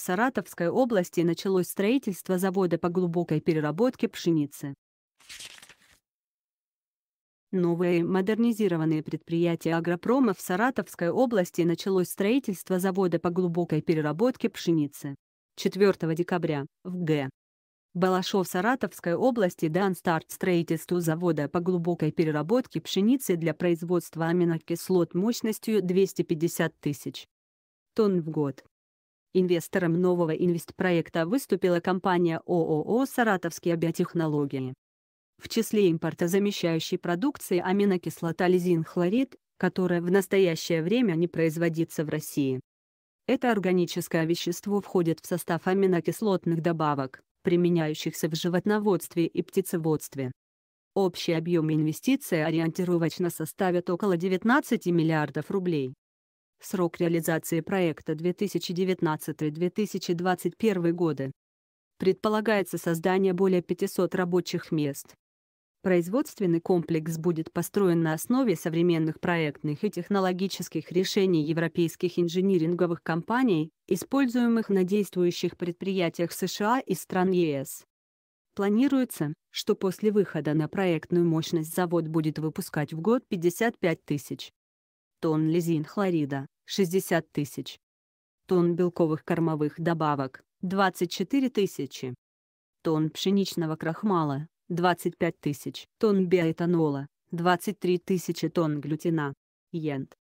в Саратовской области началось строительство завода по глубокой переработке пшеницы. Новое модернизированное предприятие агропрома в Саратовской области началось строительство завода по глубокой переработке пшеницы. 4 декабря в Г. Балашов Саратовской области дан старт строительству завода по глубокой переработке пшеницы для производства аминокислот мощностью 250 тысяч тонн в год. Инвестором нового инвестпроекта выступила компания ООО «Саратовские биотехнологии». В числе импортозамещающей продукции аминокислота лизин-хлорид, которая в настоящее время не производится в России. Это органическое вещество входит в состав аминокислотных добавок, применяющихся в животноводстве и птицеводстве. Общий объем инвестиций ориентировочно составит около 19 миллиардов рублей. Срок реализации проекта 2019-2021 годы. Предполагается создание более 500 рабочих мест. Производственный комплекс будет построен на основе современных проектных и технологических решений европейских инжиниринговых компаний, используемых на действующих предприятиях США и стран ЕС. Планируется, что после выхода на проектную мощность завод будет выпускать в год 55 тысяч тонн лизин хлорида, 60 тысяч, тонн белковых кормовых добавок, 24 тысячи, тонн пшеничного крахмала, 25 тысяч, тонн биоэтанола, 23 тысячи тонн глютена, йент,